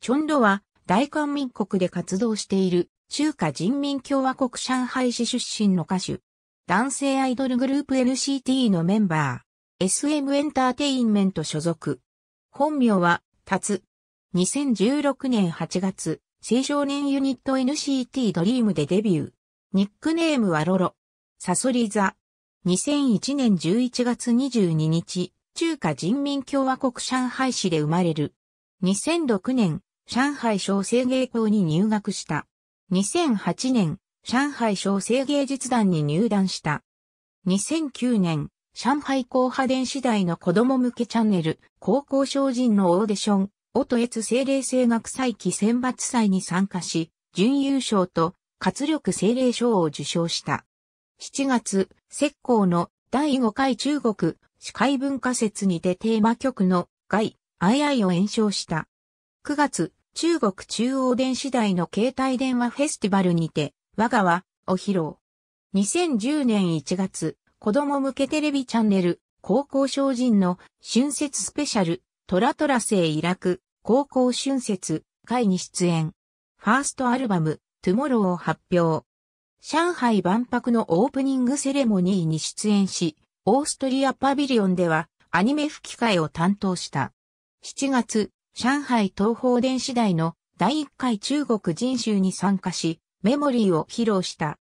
チョンドは大韓民国で活動している中華人民共和国上海市出身の歌手。男性アイドルグループ NCT のメンバー。SM エンターテインメント所属。本名は、タツ。2016年8月、青少年ユニット NCT ドリームでデビュー。ニックネームはロロ。サソリ座。2001年11月22日、中華人民共和国上海市で生まれる。2006年、上海小生芸校に入学した。2008年、上海小生芸術団に入団した。2009年、上海高派電子大の子供向けチャンネル、高校精進のオーディション、音越精霊声楽祭期選抜祭に参加し、準優勝と活力精霊賞を受賞した。7月、石膏の第5回中国司会文化説にてテーマ曲の外、アイアイを演唱した。9月、中国中央電子台の携帯電話フェスティバルにて、我がは、お披露。2010年1月、子供向けテレビチャンネル、高校精進の春節スペシャル、トラトラ生イラク、高校春節、会に出演。ファーストアルバム、トゥモローを発表。上海万博のオープニングセレモニーに出演し、オーストリアパビリオンではアニメ吹き替えを担当した。7月、上海東方電子大の第1回中国人集に参加し、メモリーを披露した。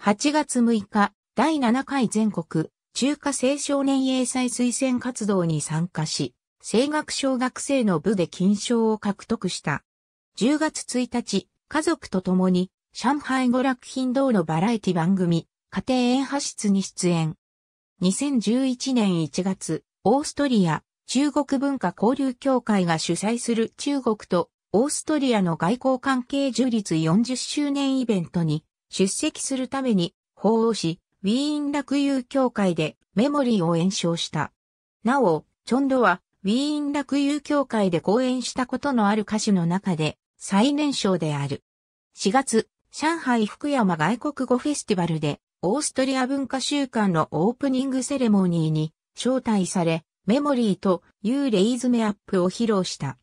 8月6日、第7回全国中華青少年英才推薦活動に参加し、声楽小学生の部で金賞を獲得した。10月1日、家族と共に上海娯楽頻道のバラエティ番組、家庭演派室に出演。2011年1月、オーストリア、中国文化交流協会が主催する中国とオーストリアの外交関係樹立40周年イベントに出席するために法王市ウィーン楽友協会でメモリーを演唱した。なお、チョンドはウィーン楽友協会で講演したことのある歌手の中で最年少である。4月、上海福山外国語フェスティバルでオーストリア文化週間のオープニングセレモニーに招待され、メモリーと U レイズメアップを披露した。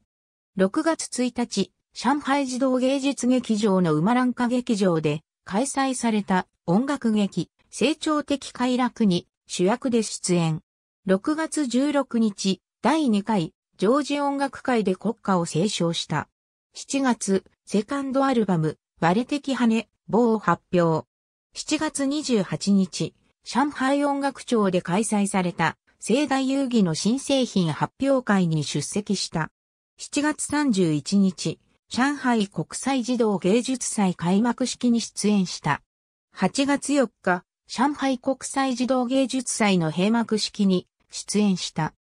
6月1日、上海児童芸術劇場の馬蘭カ劇場で開催された音楽劇成長的快楽に主役で出演。6月16日、第2回ジョージ音楽会で国歌を斉唱した。7月、セカンドアルバム、割れ的羽、棒を発表。7月28日、上海音楽庁で開催された盛大遊戯の新製品発表会に出席した。7月31日、上海国際児童芸術祭開幕式に出演した。8月4日、上海国際児童芸術祭の閉幕式に出演した。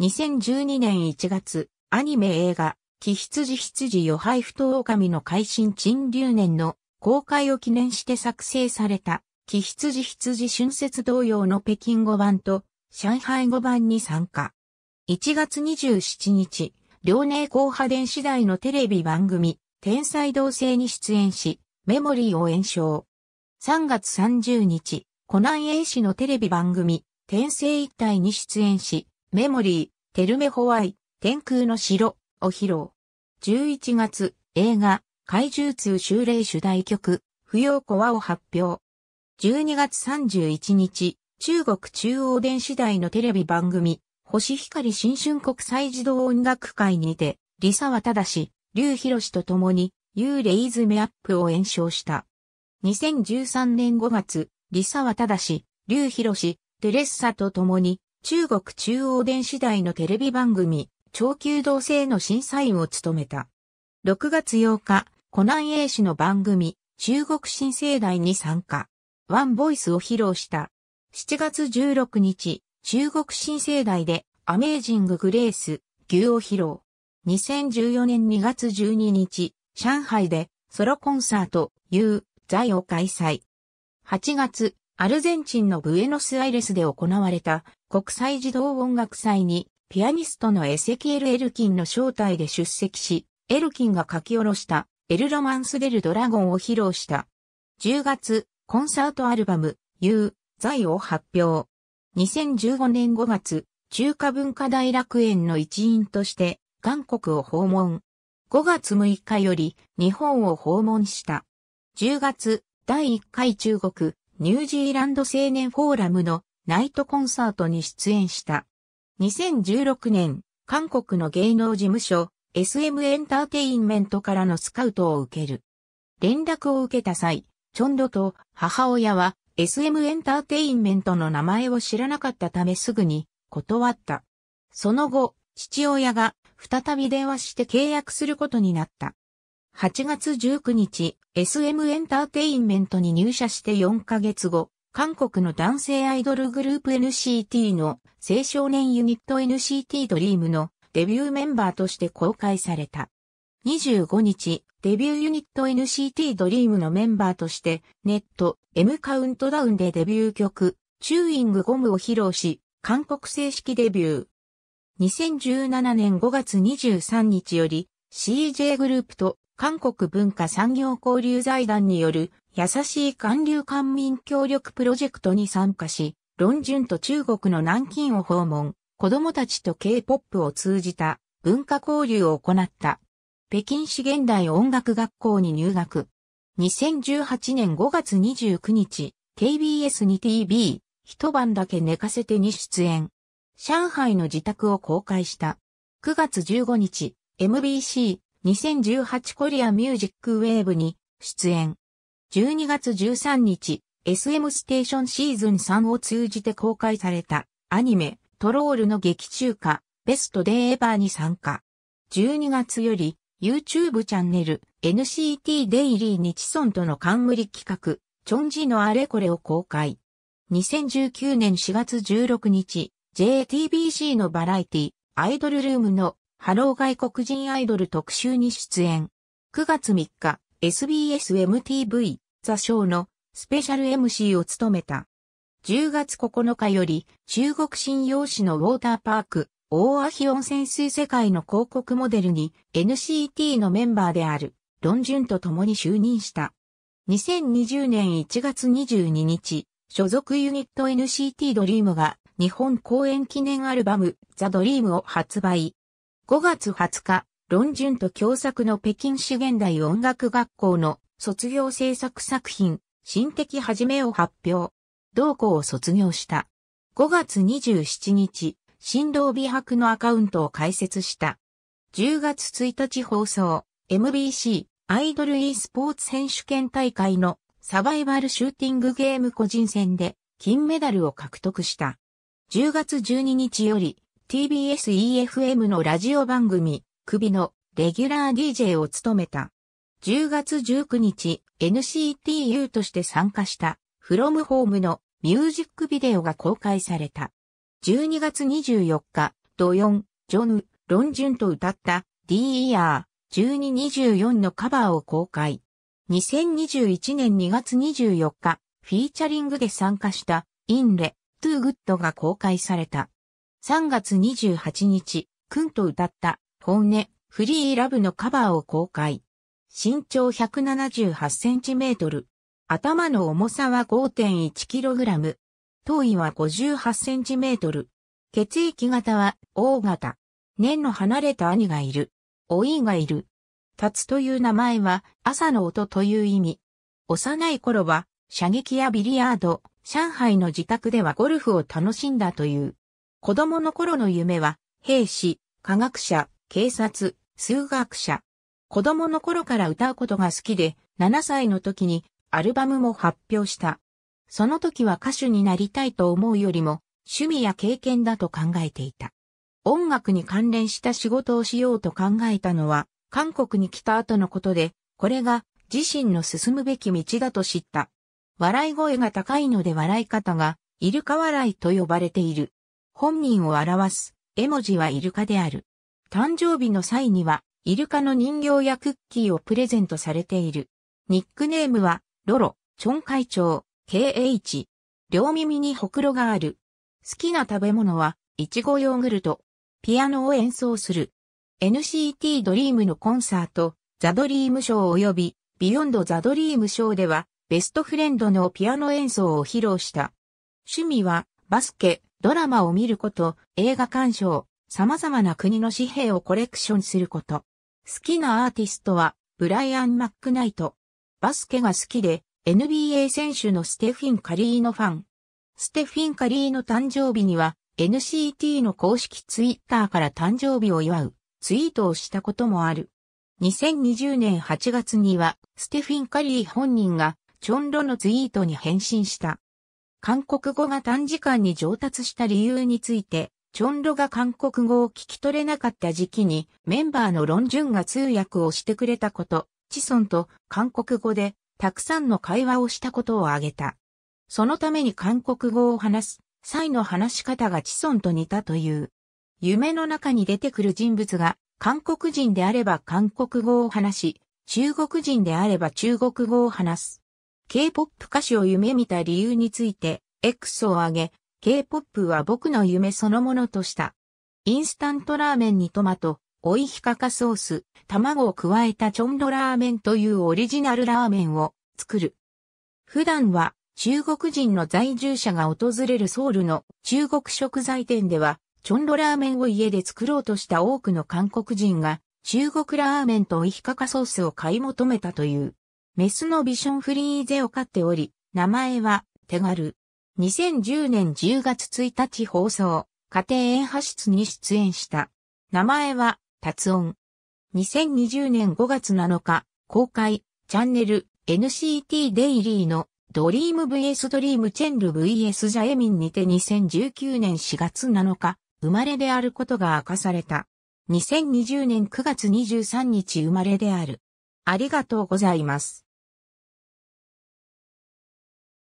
2012年1月、アニメ映画、気羊羊よ配布と狼の改新陳流年の公開を記念して作成された、気羊羊春節同様の北京語版と上海語版に参加。1月27日、遼寧高波電子台のテレビ番組、天才同性に出演し、メモリーを演唱。3月30日、コナン氏のテレビ番組、天聖一体に出演し、メモリー、テルメホワイ、天空の城を披露。11月、映画、怪獣通修霊主題曲、不要コアを発表。12月31日、中国中央電子台のテレビ番組、星光新春国際児童音楽会にて、リサはただし、劉博士と共に、幽霊イズメアップを演唱した。2013年5月、リサはただし、劉博士、テレッサと共に、中国中央電子台のテレビ番組、超級同性の審査員を務めた。6月8日、コナン氏の番組、中国新生代に参加。ワンボイスを披露した。7月16日、中国新生代でアメージンググレース、牛を披露。2014年2月12日、上海でソロコンサート、U、在を開催。8月、アルゼンチンのブエノスアイレスで行われた国際児童音楽祭にピアニストのエセキエル・エルキンの招待で出席し、エルキンが書き下ろしたエル・ロマンス・デル・ドラゴンを披露した。10月、コンサートアルバム U・ 財を発表。2015年5月、中華文化大楽園の一員として、韓国を訪問。5月6日より日本を訪問した。10月、第1回中国、ニュージーランド青年フォーラムのナイトコンサートに出演した。2016年、韓国の芸能事務所、SM エンターテインメントからのスカウトを受ける。連絡を受けた際、チョンドと母親は SM エンターテインメントの名前を知らなかったためすぐに断った。その後、父親が再び電話して契約することになった。8月19日、SM エンターテインメントに入社して4ヶ月後、韓国の男性アイドルグループ NCT の青少年ユニット NCT ドリームのデビューメンバーとして公開された。25日、デビューユニット NCT ドリームのメンバーとして、ネット M カウントダウンでデビュー曲、チューイングゴムを披露し、韓国正式デビュー。2017年5月23日より CJ グループと韓国文化産業交流財団による優しい韓流官民協力プロジェクトに参加し、論順と中国の南京を訪問、子供たちと K-POP を通じた文化交流を行った。北京市現代音楽学校に入学。2018年5月29日、KBS に TV、一晩だけ寝かせてに出演。上海の自宅を公開した。9月15日、MBC、2018コリアミュージックウェーブに出演。12月13日、SM ステーションシーズン3を通じて公開されたアニメトロールの劇中歌ベストデーエバーに参加。12月より YouTube チャンネル NCT デイリー日村との冠企画、チョンジのあれこれを公開。2019年4月16日、JTBC のバラエティ、アイドルルームのハロー外国人アイドル特集に出演。9月3日、SBSMTV、座賞のスペシャル MC を務めた。10月9日より中国信用紙のウォーターパーク、大比温泉水世界の広告モデルに NCT のメンバーであるロンジュンと共に就任した。2020年1月22日、所属ユニット NCT ドリームが日本公演記念アルバムザ・ドリームを発売。5月20日、ロンジュンと共作の北京市現代音楽学校の卒業制作作品、新的はじめを発表。同校を卒業した。5月27日、振動美白のアカウントを開設した。10月1日放送、MBC アイドル e スポーツ選手権大会のサバイバルシューティングゲーム個人戦で金メダルを獲得した。10月12日より TBSEFM のラジオ番組、首のレギュラー DJ を務めた。10月19日 NCTU として参加したフロムホームのミュージックビデオが公開された。12月24日、ドヨン、ジョヌ、ロンジュンと歌った D e r 1224のカバーを公開。2021年2月24日、フィーチャリングで参加したインレ、トゥーグッドが公開された。3月28日、クンと歌った本音、フリーラブのカバーを公開。身長178センチメートル。頭の重さは5 1ラム。頭位は58センチメートル。血液型は O 型。年の離れた兄がいる。おいがいる。立つという名前は朝の音という意味。幼い頃は射撃やビリヤード、上海の自宅ではゴルフを楽しんだという。子供の頃の夢は兵士、科学者、警察、数学者。子供の頃から歌うことが好きで、7歳の時にアルバムも発表した。その時は歌手になりたいと思うよりも、趣味や経験だと考えていた。音楽に関連した仕事をしようと考えたのは、韓国に来た後のことで、これが自身の進むべき道だと知った。笑い声が高いので笑い方が、イルカ笑いと呼ばれている。本人を表す、絵文字はイルカである。誕生日の際には、イルカの人形やクッキーをプレゼントされている。ニックネームは、ロロ、チョン会長、KH。両耳にほくろがある。好きな食べ物は、いちごヨーグルト。ピアノを演奏する。NCT ドリームのコンサート、ザドリームショー及び、ビヨンドザドリームショーでは、ベストフレンドのピアノ演奏を披露した。趣味は、バスケ、ドラマを見ること、映画鑑賞、様々な国の紙幣をコレクションすること。好きなアーティストは、ブライアン・マックナイト。バスケが好きで、NBA 選手のステフィン・カリーのファン。ステフィン・カリーの誕生日には NCT の公式ツイッターから誕生日を祝うツイートをしたこともある。2020年8月にはステフィン・カリー本人がチョンロのツイートに返信した。韓国語が短時間に上達した理由について、チョンロが韓国語を聞き取れなかった時期にメンバーのロンジュンが通訳をしてくれたこと、チソンと韓国語でたくさんの会話をしたことを挙げた。そのために韓国語を話す際の話し方がチソンと似たという。夢の中に出てくる人物が韓国人であれば韓国語を話し、中国人であれば中国語を話す。K-POP 歌手を夢見た理由について、X を挙げ、K-POP は僕の夢そのものとした。インスタントラーメンにトマト、おいひかかソース、卵を加えたチョンドラーメンというオリジナルラーメンを作る。普段は中国人の在住者が訪れるソウルの中国食材店では、チョンドラーメンを家で作ろうとした多くの韓国人が、中国ラーメンと追いひかかソースを買い求めたという。メスのビションフリーゼを飼っており、名前は手軽。2010年10月1日放送、家庭園派室に出演した。名前は達音。2020年5月7日、公開、チャンネル、NCT デイリーのドリーム VS ドリームチェンル VS ジャエミンにて2019年4月7日、生まれであることが明かされた。2020年9月23日生まれである。ありがとうございます。